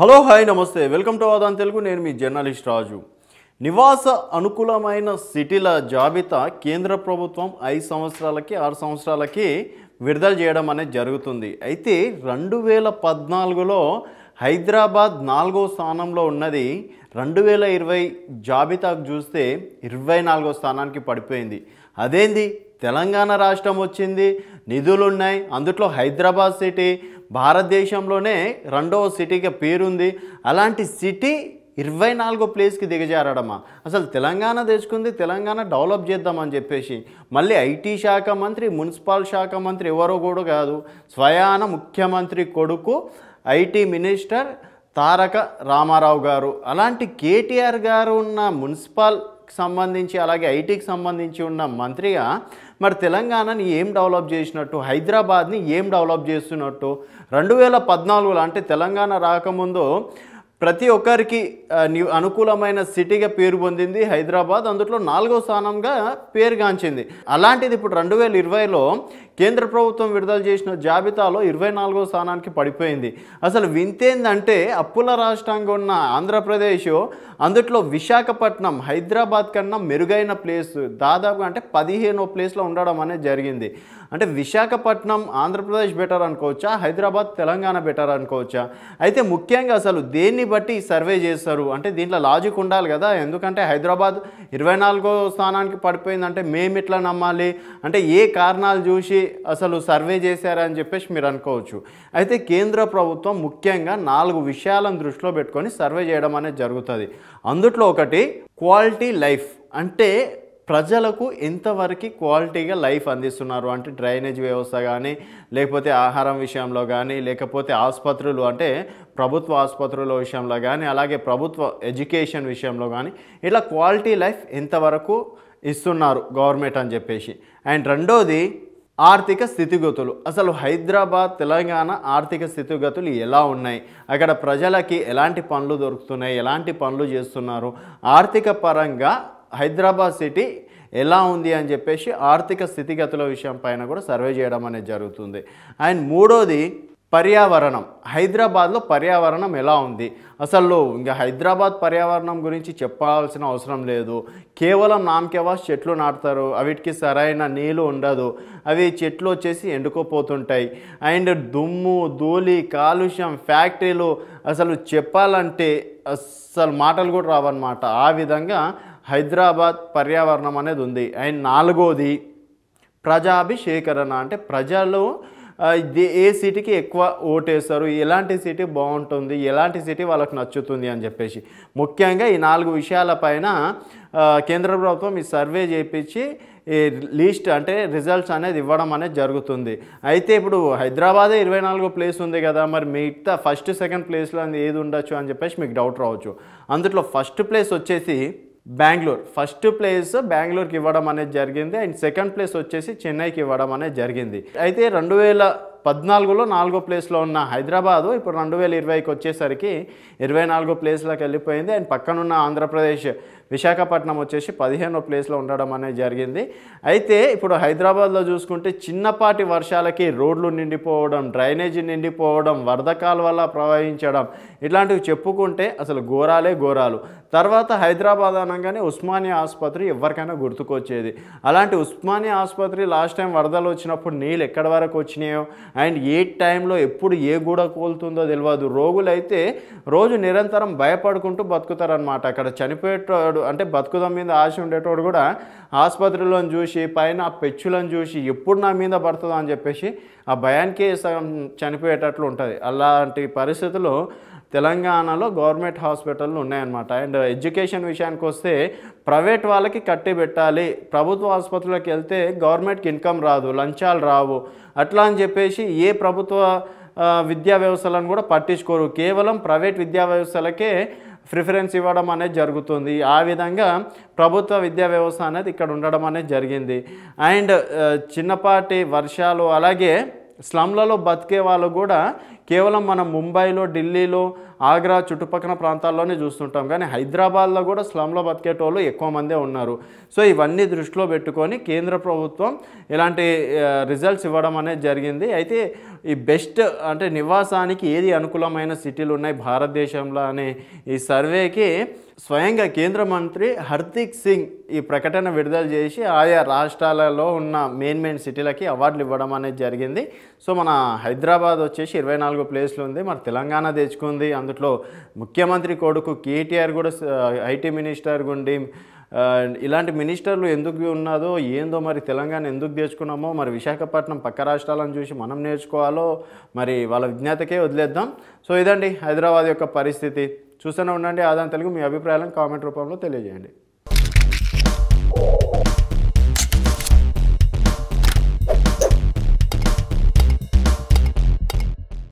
hello hi నమస్తే welcome to Aadhan Telugu నేను మీ జర్నలిస్ట్ రాజు నివాస అనుకూలమైన సిటీల జాబితా కేంద్ర ప్రభుత్వం ఐదు సంవత్సరాలకి ఆరు సంవత్సరాలకి విడుదల చేయడం అనేది జరుగుతుంది అయితే రెండు వేల పద్నాలుగులో హైదరాబాద్ నాలుగో స్థానంలో ఉన్నది రెండు వేల ఇరవై జాబితాకు చూస్తే ఇరవై నాలుగో స్థానానికి పడిపోయింది అదేంది తెలంగాణ రాష్ట్రం వచ్చింది నిధులున్నాయి అందుట్లో హైదరాబాద్ సిటీ భారతదేశంలోనే రెండవ సిటీగా పేరుంది అలాంటి సిటీ ఇరవై నాలుగో ప్లేస్కి దిగజారడమా అసలు తెలంగాణ తెచ్చుకుంది తెలంగాణ డెవలప్ చేద్దామని చెప్పేసి మళ్ళీ ఐటీ శాఖ మంత్రి మున్సిపల్ శాఖ మంత్రి ఎవరో కూడా కాదు స్వయాన ముఖ్యమంత్రి కొడుకు ఐటీ మినిస్టర్ తారక రామారావు గారు అలాంటి కేటీఆర్ గారు ఉన్న మున్సిపల్ సంబంధించి అలాగే ఐటీకి సంబంధించి ఉన్న మంత్రిగా మరి తెలంగాణని ఏం డెవలప్ చేసినట్టు హైదరాబాద్ని ఏం డెవలప్ చేస్తున్నట్టు రెండు వేల పద్నాలుగులో అంటే తెలంగాణ రాకముందు ప్రతి ఒక్కరికి అనుకూలమైన సిటీగా పేరు పొందింది హైదరాబాద్ అందులో నాలుగో స్థానంగా పేరుగాంచింది అలాంటిది ఇప్పుడు రెండు వేల ఇరవైలో కేంద్ర ప్రభుత్వం విడుదల చేసిన జాబితాలో ఇరవై నాలుగో స్థానానికి పడిపోయింది అసలు వింతేందంటే అప్పుల రాష్ట్రంగా ఉన్న ఆంధ్రప్రదేశ్ అందుట్లో విశాఖపట్నం హైదరాబాద్ కన్నా మెరుగైన ప్లేస్ దాదాపుగా అంటే పదిహేనో ప్లేస్లో ఉండడం అనేది జరిగింది అంటే విశాఖపట్నం ఆంధ్రప్రదేశ్ బెటర్ అనుకోవచ్చా హైదరాబాద్ తెలంగాణ బెటర్ అనుకోవచ్చా అయితే ముఖ్యంగా అసలు దేన్ని బట్టి సర్వే చేస్తారు అంటే దీంట్లో లాజిక్ ఉండాలి కదా ఎందుకంటే హైదరాబాద్ ఇరవై నాలుగో స్థానానికి అంటే మేము ఇట్లా నమ్మాలి అంటే ఏ కారణాలు చూసి అసలు సర్వే చేశారా అని చెప్పేసి మీరు అనుకోవచ్చు అయితే కేంద్ర ప్రభుత్వం ముఖ్యంగా నాలుగు విషయాలను దృష్టిలో పెట్టుకొని సర్వే చేయడం అనేది జరుగుతుంది అందుట్లో ఒకటి క్వాలిటీ లైఫ్ అంటే ప్రజలకు ఎంతవరకు క్వాలిటీగా లైఫ్ అందిస్తున్నారు అంటే డ్రైనేజ్ వ్యవస్థ కానీ లేకపోతే ఆహారం విషయంలో కానీ లేకపోతే ఆసుపత్రులు అంటే ప్రభుత్వ ఆసుపత్రుల విషయంలో కానీ అలాగే ప్రభుత్వ ఎడ్యుకేషన్ విషయంలో కానీ ఇట్లా క్వాలిటీ లైఫ్ ఎంతవరకు ఇస్తున్నారు గవర్నమెంట్ అని చెప్పేసి అండ్ రెండోది ఆర్థిక స్థితిగతులు అసలు హైదరాబాద్ తెలంగాణ ఆర్థిక స్థితిగతులు ఎలా ఉన్నాయి అక్కడ ప్రజలకి ఎలాంటి పనులు దొరుకుతున్నాయి ఎలాంటి పనులు చేస్తున్నారు ఆర్థిక పరంగా హైదరాబాద్ సిటీ ఎలా ఉంది అని చెప్పేసి ఆర్థిక స్థితిగతుల విషయం పైన కూడా సర్వే చేయడం అనేది జరుగుతుంది అండ్ మూడోది పర్యావరణం హైదరాబాద్లో పర్యావరణం ఎలా ఉంది అసలు ఇంకా హైదరాబాద్ పర్యావరణం గురించి చెప్పాల్సిన అవసరం లేదు కేవలం నామకేవా చెట్లు నాటుతారు అవిటికి సరైన నీళ్ళు ఉండదు అవి చెట్లు వచ్చేసి ఎండుకోపోతుంటాయి అండ్ దుమ్ము ధూళి కాలుష్యం ఫ్యాక్టరీలు అసలు చెప్పాలంటే అసలు మాటలు కూడా రావన్నమాట ఆ విధంగా హైదరాబాద్ పర్యావరణం అనేది ఉంది అండ్ నాలుగోది ప్రజాభిషేకరణ అంటే ప్రజలు ఏ సిటీకి ఎక్కువ ఓటేస్తారు ఎలాంటి సిటీ బాగుంటుంది ఎలాంటి సిటీ వాళ్ళకి నచ్చుతుంది అని చెప్పేసి ముఖ్యంగా ఈ నాలుగు విషయాలపైన కేంద్ర ప్రభుత్వం ఈ సర్వే చేపించి ఈ లిస్ట్ అంటే రిజల్ట్స్ అనేది ఇవ్వడం అనేది జరుగుతుంది అయితే ఇప్పుడు హైదరాబాదే ఇరవై నాలుగు ప్లేస్ ఉంది కదా మరి మిగతా ఫస్ట్ సెకండ్ ప్లేస్లో ఏది ఉండొచ్చు అని చెప్పేసి మీకు డౌట్ రావచ్చు అందులో ఫస్ట్ ప్లేస్ వచ్చేసి బెంగళూరు ఫస్ట్ ప్లేస్ బెంగళూరుకి ఇవ్వడం అనేది జరిగింది అండ్ సెకండ్ ప్లేస్ వచ్చేసి చెన్నైకి ఇవ్వడం అనేది జరిగింది అయితే రెండు వేల పద్నాలుగులో నాలుగో ప్లేస్లో ఉన్న హైదరాబాదు ఇప్పుడు రెండు వేల ఇరవైకి వచ్చేసరికి ఇరవై నాలుగో ప్లేస్లోకి వెళ్ళిపోయింది అండ్ పక్కనున్న ఆంధ్రప్రదేశ్ విశాఖపట్నం వచ్చేసి పదిహేనో ప్లేస్లో ఉండడం అనేది జరిగింది అయితే ఇప్పుడు హైదరాబాద్లో చూసుకుంటే చిన్నపాటి వర్షాలకి రోడ్లు నిండిపోవడం డ్రైనేజీ నిండిపోవడం వరద కాలువల ప్రవహించడం ఇట్లాంటివి చెప్పుకుంటే అసలు ఘోరాలే ఘోరాలు తర్వాత హైదరాబాద్ అనగానే ఉస్మానియా ఆసుపత్రి ఎవరికైనా గుర్తుకొచ్చేది అలాంటి ఉస్మానియా ఆసుపత్రి లాస్ట్ టైం వరదలు వచ్చినప్పుడు నీళ్ళు ఎక్కడి వరకు వచ్చినాయో అండ్ ఏ టైంలో ఎప్పుడు ఏ గూడ కోలుతుందో తెలియదు రోగులైతే రోజు నిరంతరం భయపడుకుంటూ బతుకుతారనమాట అక్కడ చనిపోయేటోడు అంటే బతుకుదాం మీద ఆశ ఉండేటోడు కూడా ఆసుపత్రిలో చూసి పైన పెచ్చులను చూసి ఎప్పుడు నా మీద పడుతుందో అని చెప్పేసి ఆ భయానికే సగం చనిపోయేటట్లు ఉంటుంది అలాంటి పరిస్థితులు తెలంగాణలో గవర్నమెంట్ హాస్పిటళ్ళు ఉన్నాయన్నమాట అండ్ ఎడ్యుకేషన్ విషయానికి వస్తే ప్రైవేట్ వాళ్ళకి కట్టి పెట్టాలి ప్రభుత్వ ఆసుపత్రులకు వెళ్తే గవర్నమెంట్కి ఇన్కమ్ రాదు లంచాలు రావు అట్లా అని చెప్పేసి ఏ ప్రభుత్వ విద్యా వ్యవస్థలను కూడా పట్టించుకోరు కేవలం ప్రైవేట్ విద్యా వ్యవస్థలకే ప్రిఫరెన్స్ ఇవ్వడం అనేది జరుగుతుంది ఆ విధంగా ప్రభుత్వ విద్యా వ్యవస్థ అనేది ఇక్కడ ఉండడం అనేది జరిగింది అండ్ చిన్నపాటి వర్షాలు అలాగే స్లమ్లలో బతికే వాళ్ళు కూడా కేవలం మనం ముంబైలో ఢిల్లీలో ఆగ్రా చుట్టుపక్కల ప్రాంతాల్లోనే చూస్తుంటాం కానీ హైదరాబాద్లో కూడా స్లమ్లో బతికేటోళ్ళు ఎక్కువ మందే ఉన్నారు సో ఇవన్నీ దృష్టిలో పెట్టుకొని కేంద్ర ప్రభుత్వం ఇలాంటి రిజల్ట్స్ ఇవ్వడం అనేది జరిగింది అయితే ఈ బెస్ట్ అంటే నివాసానికి ఏది అనుకూలమైన సిటీలు ఉన్నాయి భారతదేశంలో అనే ఈ సర్వేకి స్వయంగా కేంద్ర మంత్రి హర్దీక్ సింగ్ ఈ ప్రకటన విడుదల చేసి ఆయా రాష్ట్రాలలో ఉన్న మెయిన్ మెయిన్ సిటీలకి అవార్డులు ఇవ్వడం అనేది జరిగింది సో మన హైదరాబాద్ వచ్చేసి ఇరవై నాలుగు నాలుగో ప్లేస్లో ఉంది మన తెలంగాణ తెచ్చుకుంది అందులో ముఖ్యమంత్రి కొడుకు కేటీఆర్ కూడా ఐటీ మినిస్టర్ గుండి ఇలాంటి మినిస్టర్లు ఎందుకు ఉన్నదో ఏందో మరి తెలంగాణ ఎందుకు తెచ్చుకున్నామో మరి విశాఖపట్నం పక్క రాష్ట్రాలను చూసి మనం నేర్చుకోవాలో మరి వాళ్ళ విజ్ఞతకే వదిలేద్దాం సో ఇదండి హైదరాబాద్ యొక్క పరిస్థితి చూస్తూనే ఉండండి ఆదాన్ తెలుగు మీ అభిప్రాయాలను కామెంట్ రూపంలో తెలియజేయండి